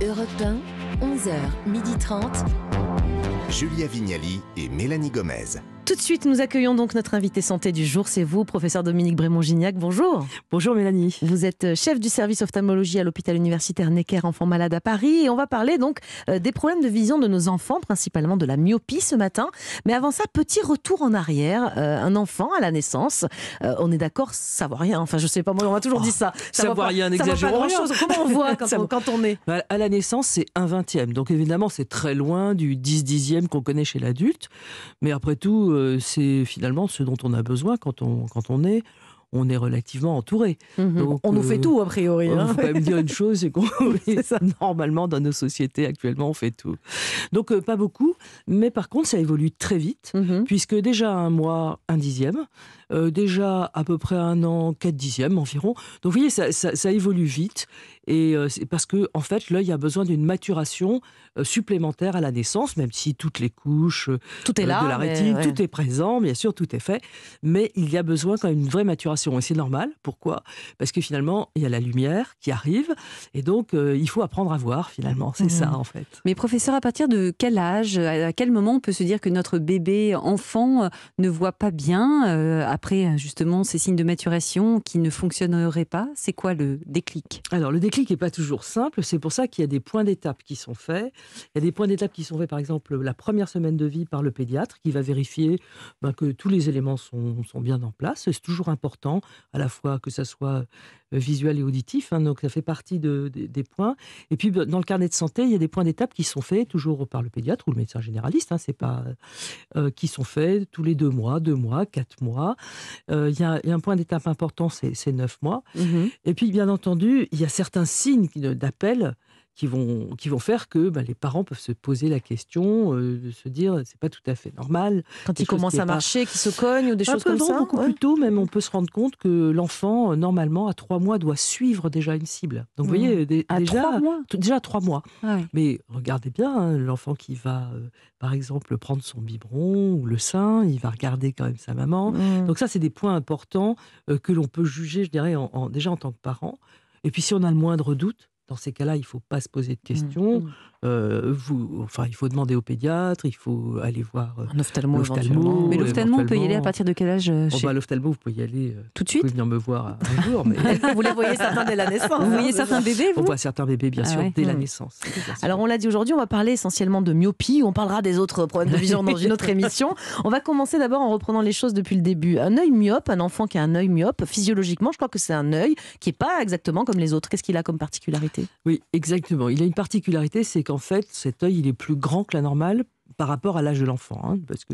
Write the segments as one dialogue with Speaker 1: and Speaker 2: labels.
Speaker 1: Europe 1, 11h, 12h30.
Speaker 2: Julia Vignali et Mélanie Gomez.
Speaker 1: Tout de suite, nous accueillons donc notre invité santé du jour. C'est vous, professeur Dominique Brémond-Gignac. Bonjour. Bonjour Mélanie. Vous êtes euh, chef du service ophtalmologie à l'hôpital universitaire Necker Enfants Malades à Paris. Et on va parler donc euh, des problèmes de vision de nos enfants, principalement de la myopie ce matin. Mais avant ça, petit retour en arrière. Euh, un enfant à la naissance, on est
Speaker 3: d'accord, ça voit rien. Enfin, je sais pas, moi, on m'a toujours dit ça. Oh, ça, ça voit rien, n'exagérons rien. Comment on voit quand, on, est bah, À la naissance, c'est un vingtième. Donc évidemment, c'est très loin du 10 dixième qu'on connaît chez l'adulte. Mais après tout, euh, c'est finalement ce dont on a besoin quand on, est on est relativement entouré. Mhm. on nous fait euh, tout, a priori. on hein. peut dire une chose, c'est qu'on normalement dans nos sociétés actuellement, on fait tout. Donc euh, pas beaucoup, mais par contre, ça évolue très vite, mhm. puisque déjà un mois, un dixième, euh, déjà à peu près un an, 4 dixièmes environ. Donc vous voyez, ça, ça, évolue vite. Et euh, c'est parce que, en fait, l'œil a besoin d'une maturation euh, supplémentaire à la naissance, même si toutes les couches tout est là, de la rétine, tout est présent, bien sûr, tout est fait. Mais il y a besoin quand même d'une vraie maturation. Et c'est normal. Pourquoi Parce que finalement, il y a la lumière qui arrive. Et donc, il faut apprendre à voir, finalement. C'est ça, mm. en fait.
Speaker 2: Mais professeur, à partir de quel âge, à quel moment on peut se dire que notre bébé enfant ne voit pas bien après euh, justement ces signes de
Speaker 3: maturation qui ne fonctionneraient pas C'est quoi le déclic Alors le déclic n'est pas toujours simple, c'est pour ça qu'il y a des points d'étape qui sont faits. Il y a des points d'étape qui sont faits par exemple la première semaine de vie par le pédiatre qui va vérifier ben, que tous les éléments sont, sont bien en place. C'est toujours important à la fois que ça soit euh, visuel et auditif. Hein, donc ça fait partie des points. Et puis dans le carnet de santé, il y a des points d'étape qui sont faits toujours par le pédiatre ou le médecin généraliste. Hein, c'est pas euh, euh, qui sont faits tous les deux mois, deux mois, quatre mois. il, y a, un point d'étape important, c'est neuf mois. Mmh et puis bien entendu, il y a certains signes d'appel qui vont, qui vont faire que bah, les parents peuvent se poser la question, euh, de se dire c'est pas tout à fait normal. Quand ils commencent à marcher, qu'ils se cognent ou des choses comme non, ça Beaucoup plus tôt, même, on peut se rendre compte que l'enfant, euh, normalement, à trois mois, doit suivre déjà une cible. Donc, vous hmm. voyez, déjà, déjà à trois mois. Mais regardez bien, hein, l'enfant qui va, euh, par exemple, prendre son biberon ou le sein, il va regarder quand même sa maman. Hmm. Donc, ça, c'est des points importants que l'on peut juger, je dirais, en, déjà en tant que parent. Et puis, si on a le moindre doute, dans ces cas-là, il ne faut pas se poser de mmh, questions. Mmh. Euh, vous, enfin, il faut demander au pédiatre, il faut aller voir euh, mais l'ophtalmo, on peut y aller à partir de quel âge euh, oh, chez... Bah, l'ophtalmo, vous pouvez y aller tout de suite. Vous pouvez venir me voir un jour.
Speaker 1: vous les voyez certains dès la naissance. Vous hein, voyez certains bébés vous On voit
Speaker 3: certains bébés, bien ah sûr, dès la naissance.
Speaker 1: Alors, on l'a dit aujourd'hui, on va parler essentiellement de myopie. On parlera des autres problèmes de vision dans une autre émission. On va commencer d'abord en reprenant les choses depuis le début. Un œil myope, un enfant qui a un œil myope, physiologiquement, je crois que c'est un œil qui n'est pas exactement comme les autres. Qu'est-ce qu'il a comme particularité
Speaker 3: Oui, exactement. Il a une particularité, c'est en fait, cet œil, il est plus grand que la normale par rapport à l'âge de l'enfant. Hein, parce que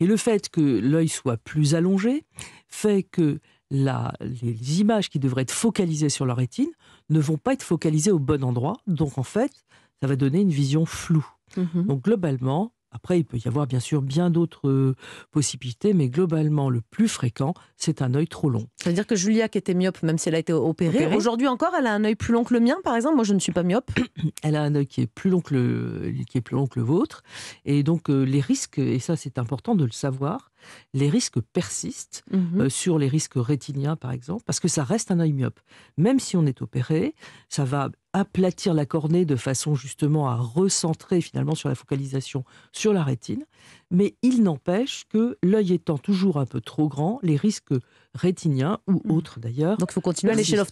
Speaker 3: Et le fait que l'œil soit plus allongé fait que les images qui devraient être focalisées sur la rétine ne vont pas être focalisées au bon endroit. Donc, en fait, ça va donner une vision floue. Mm-hmm. Donc, globalement, après, il peut y avoir bien sûr bien d'autres euh, possibilités, mais globalement, le plus fréquent, c'est un œil trop long.
Speaker 1: C'est-à-dire que Julia, qui était myope, même si elle a été opérée, aujourd'hui encore, elle a un œil plus long que le mien, par exemple. Moi, je ne
Speaker 3: suis pas myope. elle a un œil qui est plus long que le, qui est plus long que le vôtre. Et donc, euh, les risques, et ça, c'est important de le savoir, les risques persistent mhm. euh, sur les risques rétiniens, par exemple, parce que ça reste un œil myope. Même si on est opéré, ça va aplatir la cornée de façon justement à recentrer finalement sur la focalisation sur la rétine. Mais il n'empêche que l'œil étant toujours un peu trop grand, les risques rétiniens ou mhm. autres d'ailleurs. Donc il faut continuer à aller chez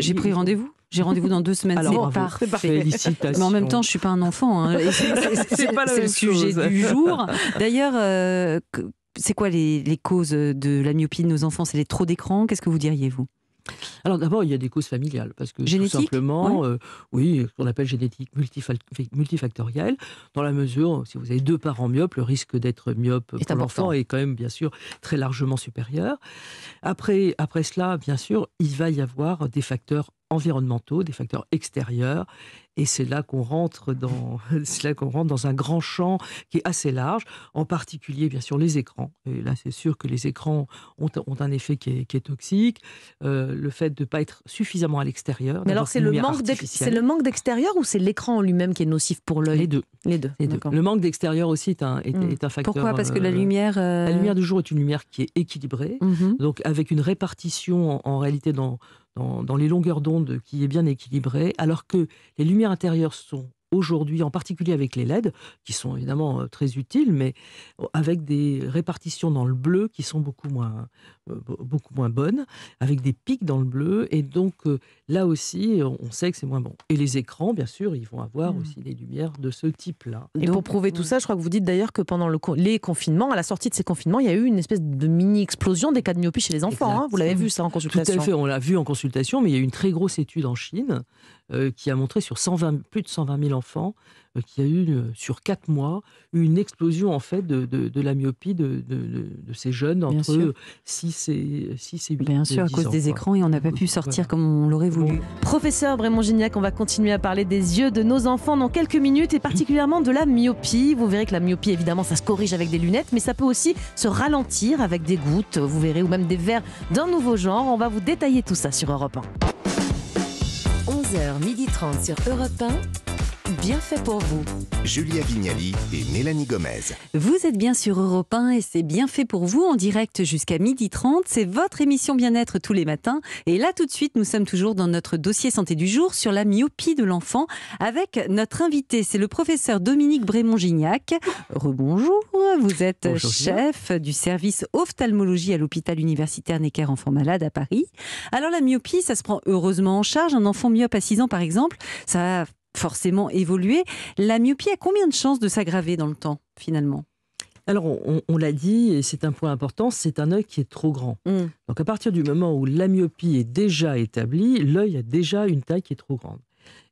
Speaker 3: J'ai pris rendez-vous j'ai
Speaker 2: rendez-vous dans deux semaines. Alors, c'est parfait. Mais en même temps, je suis pas un enfant. Hein. C'est pas le sujet du jour. D'ailleurs, euh, c'est quoi les, causes de la myopie de nos enfants C'est les trop d'écran Qu'est-ce que vous diriez vous
Speaker 3: alors d'abord, il y a des causes familiales, parce que génétique, simplement, euh, oui, ce qu'on appelle génétique multifactorielle, dans la mesure, si vous avez deux parents myopes, le risque d'être myope est pour l'enfant est quand même, bien sûr, très largement supérieur. Après, après cela, bien sûr, il va y avoir des facteurs environnementaux, des facteurs extérieurs. Et c'est là qu'on rentre dans, qu'on rentre dans un grand champ qui est assez large, en particulier bien sûr les écrans. Et là, c'est sûr que les écrans ont, ont un effet qui est, toxique. Euh, le fait de ne pas être suffisamment à l'extérieur. Mais alors, c'est le, manque le manque d'extérieur ou c'est l'écran en lui-même qui est nocif pour l'œil Les deux. Les deux. Le manque d'extérieur aussi hmm. est un, facteur. Pourquoi Parce que la euh, lumière. Euh, la lumière du jour est une lumière qui est équilibrée, mhm. donc avec une répartition en réalité dans dans, les longueurs d'onde qui est bien équilibrée, alors que les lumières intérieures sont aujourd'hui, en particulier avec les LED, qui sont évidemment euh, très utiles, mais euh, avec des répartitions dans le bleu qui sont beaucoup moins, euh, beaucoup moins bonnes, avec des pics dans le bleu. Et donc là aussi, on sait que c'est moins bon. Et les écrans, bien sûr, ils vont avoir mmh. aussi des lumières de ce type-là. Et pour prouver tout
Speaker 1: ça, je crois que vous dites d'ailleurs que pendant les confinements, à la sortie de ces confinements, il y a eu une espèce de mini-explosion des cas de myopie chez les enfants. Hein. vous l'avez vu ça en consultation Tout à fait, on
Speaker 3: l'a vu en consultation, mais il y a eu une très grosse étude en Chine euh, qui a montré sur 120, plus de 120 000 enfants euh, qu'il y a eu, euh, sur 4 mois, une explosion en fait de, de, la myopie de, de, ces jeunes entre 6 et, 8 et Bien sûr, à cause des écrans,
Speaker 2: et on n'a pas pu sortir comme on l'aurait voulu.
Speaker 1: Professeur Brémond Gignac, on va continuer à parler des yeux de nos enfants dans quelques minutes, et particulièrement de la myopie. Vous verrez que la myopie, évidemment, ça se corrige avec des lunettes, mais ça peut aussi se ralentir avec des gouttes, vous verrez, ou même des verres d'un nouveau genre. On va vous détailler tout ça sur Europe 1. 10h30 sur Europe 1, bien fait pour vous. Julia Vignali et
Speaker 2: Mélanie Gomez. Vous êtes bien sur Europe 1 et c'est bien fait pour vous en direct jusqu'à 12h30. C'est votre émission bien-être tous les matins. Et là, tout de suite, nous sommes toujours dans notre dossier santé du jour sur la myopie de l'enfant avec notre invité. C'est le professeur Dominique brémont gignac Rebonjour. Vous êtes chef du service ophtalmologie à l'hôpital universitaire Necker Enfants Malades à Paris. Alors, la myopie, ça se prend heureusement en charge. Un enfant myope à 6 ans, par exemple, ça forcément évoluer. La myopie a combien de chances de s'aggraver dans le
Speaker 3: temps, finalement alors, on, l'a dit, et c'est un point important, c'est un œil qui est trop grand. Mm. Donc, à partir du moment où la myopie est déjà établie, l'œil a déjà une taille qui est trop grande.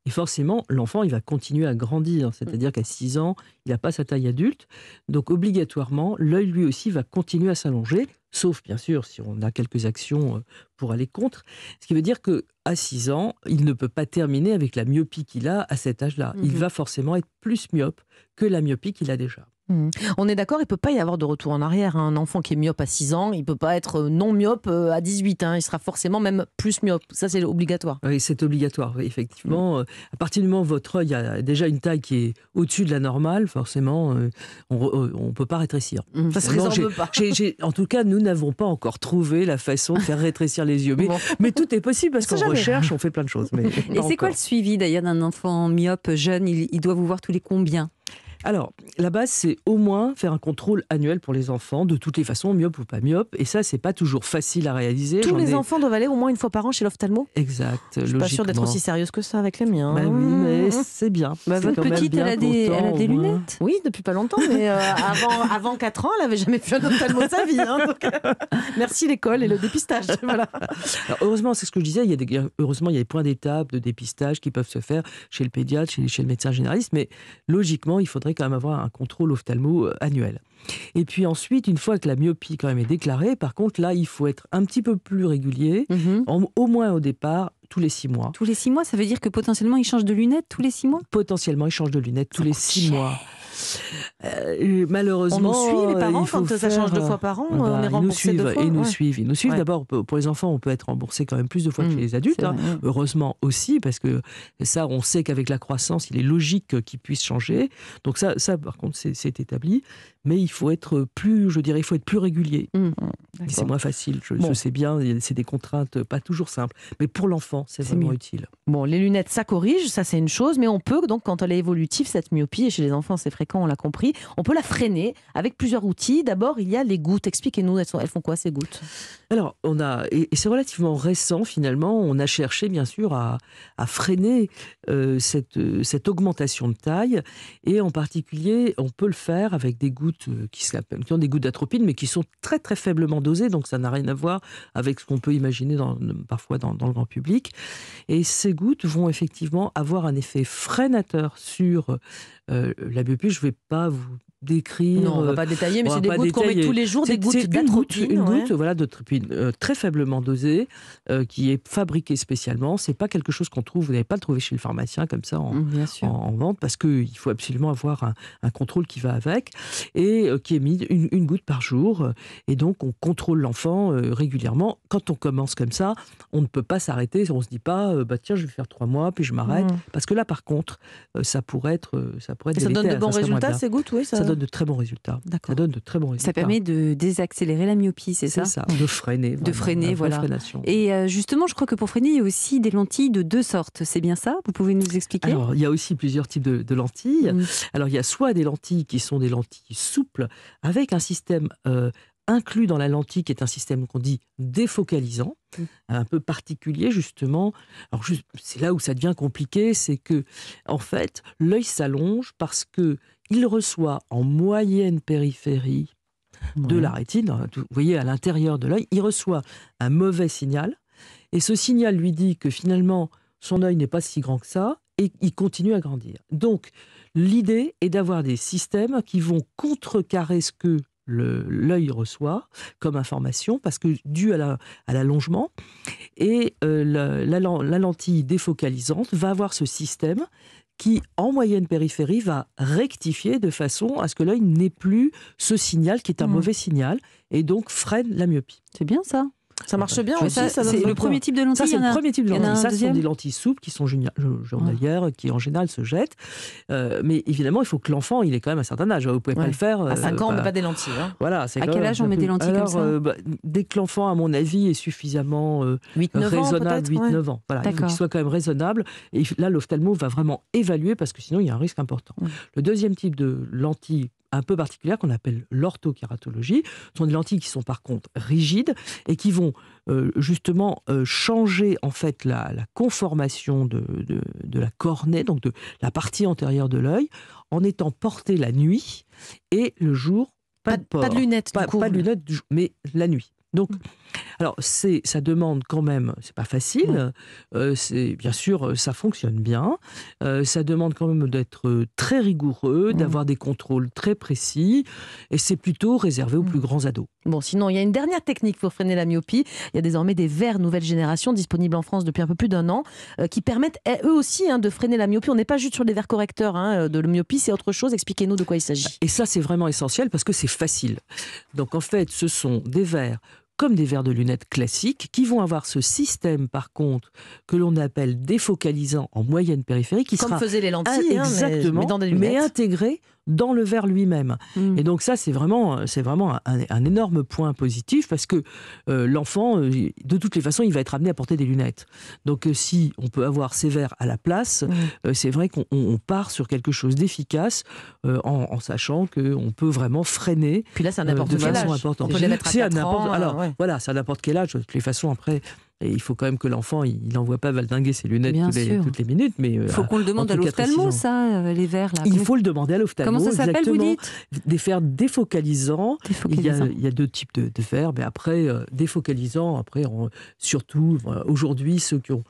Speaker 3: Et forcément, l'enfant, il va continuer à grandir. Mm. C'est-à-dire qu'à 6 ans, il n'a pas sa taille adulte. Donc, obligatoirement, l'œil, lui aussi, va continuer à s'allonger, sauf, bien sûr, si on a quelques actions euh, pour aller contre. Ce qui veut dire que à 6 ans, il ne peut pas terminer avec la myopie qu'il a à cet âge-là. Il mm-hmm. va forcément être plus myope que la myopie qu'il a déjà.
Speaker 1: Mmh. On est d'accord, il ne peut pas y avoir de retour en arrière. Hein. Un enfant qui est myope à 6 ans, il peut pas être euh, non
Speaker 3: myope euh, à 18. Hein. Il sera forcément même plus myope. Ça, c'est obligatoire. Oui, c'est obligatoire, effectivement. Euh, à partir du moment où votre œil a déjà une taille qui est au-dessus de la normale, forcément, on ne peut pas rétrécir. Mmh. Ça se résorbe pas. en tout cas, nous n'avons pas encore trouvé la façon de faire rétrécir les yeux. Mais, tout est possible parce qu'on recherche, on fait plein de choses. Et c'est quoi le
Speaker 2: suivi d'ailleurs d'un enfant myope jeune il, il doit vous voir tous les combien
Speaker 3: alors, la base, c'est au moins faire un contrôle annuel pour les enfants, de toutes les façons, myope ou pas myope. Et ça, c'est pas toujours facile à réaliser. Tous les
Speaker 1: enfants doivent aller au moins une fois par an chez l'ophtalmo
Speaker 3: Exact. Je suis pas sûre d'être aussi
Speaker 1: sérieuse que ça avec les miens. Bah, mais c'est bien. Bah, votre petite, elle, a des, elle a des lunettes Oui, depuis pas longtemps. Mais euh, avant, avant 4 ans, elle avait jamais vu un ophtalmo de sa vie. Hein, euh, merci l'école et le dépistage. Alors,
Speaker 3: heureusement, c'est ce que je disais, il y a des, heureusement, il y a des points d'étape de dépistage qui peuvent se faire chez le pédiatre, chez, chez le médecin généraliste. Mais logiquement, il faudrait quand même avoir un contrôle ophtalmo euh, annuel. Et puis ensuite, une fois que la myopie quand même est déclarée, par contre là, il faut être un petit peu plus régulier, mhm. au moins au départ, tous les six mois. Tous les six mois, ça veut dire que potentiellement, il change de lunettes tous les six mois Potentiellement, il change de lunettes tous les six mois. Euh, malheureusement, on nous suit les euh, parents quand ça change deux euh, fois par an. on est deux fois. Ils nous suivent. Ils nous suivent. D'abord pour les enfants, on peut être remboursé quand même plus de fois que mm. les adultes. Hein. Heureusement aussi parce que ça, on sait qu'avec la croissance, il est logique qu'ils puisse changer. Donc ça, ça par contre, c'est établi. Mais il faut être plus, je dirais, il faut être plus régulier. Mm, mm. c'est moins facile. Je, sais bien, c'est des contraintes pas toujours simples. Mais pour l'enfant, c'est vraiment utile.
Speaker 1: Bon, les lunettes, ça corrige, ça c'est une chose, mais on peut donc quand elle est évolutive, cette myopie, et chez les enfants c'est fréquent quand on l'a compris. On peut la freiner avec plusieurs outils. D'abord, il y a les gouttes. Expliquez-nous, elles, font quoi ces gouttes
Speaker 3: Alors, on a, et, c'est relativement récent finalement, on a cherché bien sûr à, freiner euh, euh, cette, augmentation de taille. Et en particulier, on peut le faire avec des gouttes euh, qui, qui ont des gouttes d'atropine, mais qui sont très très faiblement dosées. Donc, ça n'a rien à voir avec ce qu'on peut imaginer parfois dans, le grand public. Et ces gouttes vont effectivement avoir un effet freinateur sur la pupille je vais pas vous décrire. Non, on va euh, pas détailler, mais c'est des gouttes qu'on met tous les jours, des gouttes d'atropine. Une goutte, voilà, de euh, très faiblement dosée, euh, qui est fabriquée spécialement. C'est pas quelque chose qu'on trouve, vous n'avez pas le trouver chez le pharmacien comme ça en, mm, en, vente, parce qu'il faut absolument avoir un, contrôle qui va avec, et qui est mis une, goutte par jour. Et donc, on contrôle l'enfant régulièrement. Quand on commence comme ça, on ne peut pas s'arrêter. On se dit pas, bah tiens, je vais faire trois mois, puis je m'arrête. Mm. Parce que là, par contre, ça pourrait être. Ça, pourrait ça donne de bons résultats, ces gouttes, oui. ça donne de très bons résultats. Ça donne de très bons résultats. Ça permet
Speaker 2: de désaccélérer la myopie, c'est ça C'est ça,
Speaker 3: de freiner. de freiner, voilà.
Speaker 2: Et euh, justement, je crois que pour freiner, il y a aussi des lentilles de deux sortes. C'est bien
Speaker 3: ça Vous pouvez nous expliquer Alors, il y a aussi plusieurs types de, lentilles. Mm. Alors, il y a soit des lentilles qui sont des lentilles souples, avec un système euh, inclus dans la lentille, qui est un système qu'on dit défocalisant, mm. un peu particulier justement. Alors c'est là où ça devient compliqué, c'est que en fait l'œil s'allonge parce que il reçoit en moyenne périphérie de la rétine, hein, vous voyez à l'intérieur de l'œil, il reçoit un mauvais signal, et ce signal lui dit que finalement son œil n'est pas si grand que ça, et il continue à grandir. Donc l'idée est d'avoir des systèmes qui vont contrecarrer ce que l'œil reçoit comme information, parce que dû à l'allongement, et euh, la, lentille défocalisante va avoir ce système qui, en moyenne périphérie, va rectifier de façon à ce que l'œil n'ait plus ce signal qui est un hmm. mauvais signal et donc freine la myopie. C'est bien ça. Ça marche bien aussi. c'est le premier type de lentilles. Ça, c'est le premier type de lentilles. Ça, ce sont des lentilles souples qui sont journalières, qui en général se jettent. Euh, mais évidemment, il faut que l'enfant, il est quand même à un certain âge. Vous ne pouvez pas le faire. À 5 euh, ans, on ne bah, met pas des
Speaker 1: lentilles. Hein. Voilà, à quel âge on met des lentilles comme ça euh,
Speaker 3: bah, Dès que l'enfant, à mon avis, est suffisamment 8, raisonnable, 8-9 ans. Voilà, il faut qu'il soit quand même raisonnable. Et là, l'ophtalmo va vraiment évaluer parce que sinon, il y a un risque important. Le deuxième type de lentilles un peu particulière qu'on appelle l'orthokératologie. Ce sont des lentilles qui sont par contre rigides et qui vont euh, justement euh, changer en fait la, conformation de, la cornée, donc de la partie antérieure de l'œil, en étant portées la nuit et le jour. Pas, de, pas de lunettes. Pas, pas de lunettes, mais la nuit. Donc, alors ça demande quand même, c'est pas facile. Euh, c'est bien sûr, euh, ça fonctionne bien. Euh, ça demande quand même d'être très rigoureux, mmh. d'avoir des contrôles très précis, et c'est plutôt réservé aux mmh. plus grands ados.
Speaker 1: Bon, sinon, il y a une dernière technique pour freiner la myopie. Il y a désormais des verres nouvelle génération disponibles en France depuis un peu plus d'un an, qui permettent eh, eux aussi hein, de freiner la myopie. On n'est pas juste sur les verres correcteurs hein, de la myopie, c'est autre chose. Expliquez-nous de quoi il s'agit. Et ça,
Speaker 3: c'est vraiment essentiel parce que c'est facile. Donc, en fait, ce sont des verres comme des verres de lunettes classiques, qui vont avoir ce système, par contre, que l'on appelle défocalisant en moyenne périphérique, qui comme faisaient les lentilles, hein, ah, exactement, mais intégré dans le verre lui-même. Mm. Et donc ça, c'est vraiment, c'est vraiment un, énorme point positif parce que euh, l'enfant, euh, de toutes les façons, il va être amené à porter des lunettes. Donc euh, si on peut avoir ces verres à la place, mm. c'est vrai qu'on part sur quelque chose d'efficace en, sachant qu'on peut vraiment freiner. Puis là, c'est un n'importe quel âge. C'est à Alors voilà, c'est n'importe quel âge. De toutes les façons, après il faut quand même que l'enfant, il n'envoie pas valdinguer ses lunettes toutes les, minutes. Mais il euh, faut qu'on le demande à l'ophtalmo, ça, euh, les verres. Là. Il faut le demander à l'ophtalmo. Comment ça s'appelle, vous dites Des verres défocalisants. Il, y a, y a, deux types de, verres, mais après, euh, défocalisants, après, surtout, aujourd'hui, ceux qui ont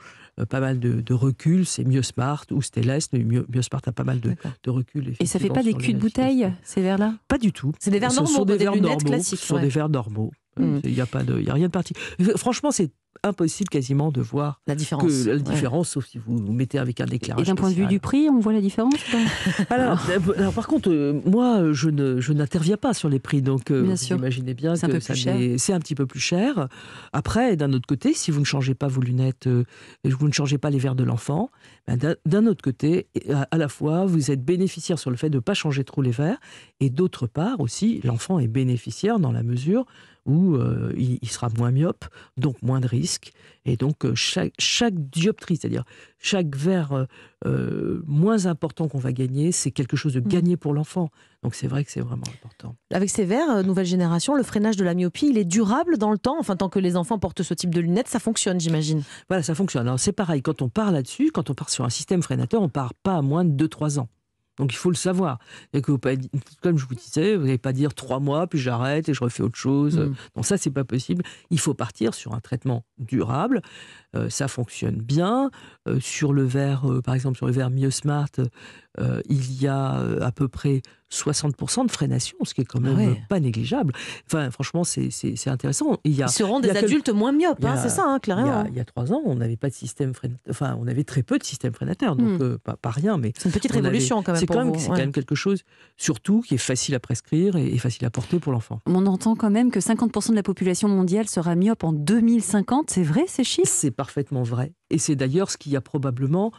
Speaker 3: pas mal de, recul, c'est MioSmart ou mieux mais MioSmart a pas mal de, recul. Et ça fait pas des culs de
Speaker 2: bouteille, ces
Speaker 3: verres-là Pas du tout. C'est des verres normaux, ce sont des, verres normaux, classiques. Ce sont des verres normaux. Hmm. Il n'y a pas de, y a rien de parti. Franchement, c'est impossible quasiment de voir la différence. la différence, sauf si vous, vous mettez avec un éclairage. Et d'un point de vue
Speaker 2: du prix, on voit la différence
Speaker 3: euh, alors, par contre, euh, moi, je, ne, je n'interviens pas sur les prix, donc vous euh, imaginez bien que c'est un petit peu plus cher. Après, d'un autre côté, si vous ne changez pas vos lunettes, vous ne changez pas les verres de l'enfant, ben, d'un, autre côté, à, à la fois, vous êtes bénéficiaire sur le fait de ne pas changer trop les verres, et d'autre part aussi, l'enfant est bénéficiaire dans la mesure où euh, il, sera moins myope, donc moins de risques. Et donc euh, chaque, chaque, dioptrie, c'est-à-dire chaque verre euh, moins important qu'on va gagner, c'est quelque chose de mmh. gagné pour l'enfant. Donc c'est vrai que c'est vraiment important.
Speaker 1: Avec ces verres, nouvelle génération, le freinage de la myopie, il est durable dans le temps. Enfin, tant que les
Speaker 3: enfants portent ce type de lunettes, ça fonctionne, j'imagine. Voilà, ça fonctionne. Alors c'est pareil, quand on part là-dessus, quand on part sur un système freinateur, on part pas à moins de 2-3 ans. Donc il faut le savoir. Et que comme je vous disais, vous n'allez pas dire trois mois, puis j'arrête et je refais autre chose. Donc mm. ça, c'est pas possible. Il faut partir sur un traitement durable. Euh, ça fonctionne bien. Euh, sur le verre, euh, par exemple, sur le verre Smart, euh, il y a euh, à peu près 60% de freination, ce qui est quand ah même pas négligeable. Enfin, franchement, c'est intéressant. Il y a, Ils seront des adultes moins myopes, hein, c'est ça, hein, clairement. Il y, a, trois ans, on n'avait pas de système enfin, on avait très peu de système freinateur, donc hmm. euh, pas, rien, mais c'est une petite révolution quand même. C'est quand, quand, même quelque chose, surtout, qui est facile à prescrire et, et facile à porter pour l'enfant.
Speaker 2: On entend quand même que 50% de la population mondiale sera myope en
Speaker 3: 2050. C'est vrai ces chiffres C'est parfaitement vrai. Et c'est d'ailleurs ce qui a probablement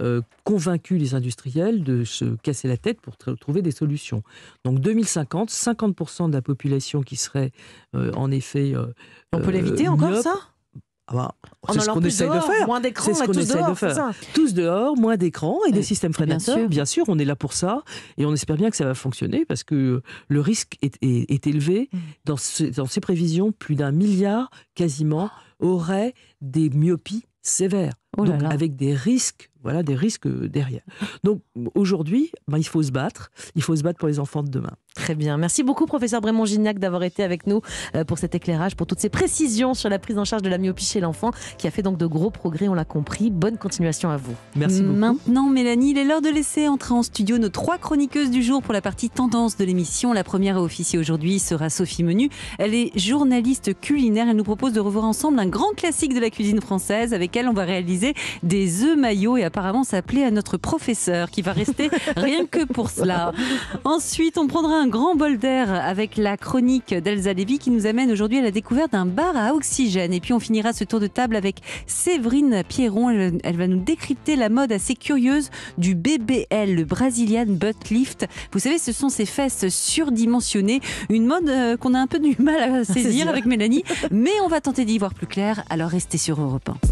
Speaker 3: euh, convaincu les industriels de se casser la tête pour trouver des solutions. Donc 2050, 50% de la population qui serait euh, en effet... Euh, on peut l'éviter encore ça c'est ce qu'on de faire. Moins d'écran, ce qu'on de faire. Tous dehors, moins d'écrans et, des systèmes freinateurs. Bien, sûr. on est là pour ça et on espère bien que ça va fonctionner parce que le risque est, élevé. Mm. Dans, dans, ces prévisions, plus d'un milliard quasiment oh. aurait des myopies sévère. Oh avec des risques, voilà, des risques euh, derrière. Donc aujourd'hui, ben, il faut se battre. Il faut se battre pour les enfants de demain.
Speaker 1: Très bien. Merci beaucoup, professeur Brémond Gignac, d'avoir été avec nous euh, pour cet éclairage, pour toutes ces précisions sur la prise en charge de la myopie chez l'enfant, qui a fait donc de gros progrès, on l'a compris. Bonne continuation à vous. Merci
Speaker 2: beaucoup. Maintenant, Mélanie, il est l'heure de laisser entrer en studio nos trois chroniqueuses du jour pour la partie tendance de l'émission. La première à officier aujourd'hui sera Sophie Menu. Elle est journaliste culinaire. Elle nous propose de revoir ensemble un grand classique de la cuisine française. Avec elle, on va réaliser des œufs maillots et apparemment s'appeler à notre professeur qui va rester rien que pour cela. Ensuite, on prendra un grand bol d'air avec la chronique d'Elsa qui nous amène aujourd'hui à la découverte d'un bar à oxygène. Et puis on finira ce tour de table avec Séverine Pierron. Elle, va nous décrypter la mode assez curieuse du BBL, le Brazilian Butt Lift. Vous savez, ce sont ces fesses surdimensionnées, une mode euh, qu'on a un peu du mal à saisir avec Mélanie, mais on va tenter d'y voir plus clair, alors restez sur Europe 1.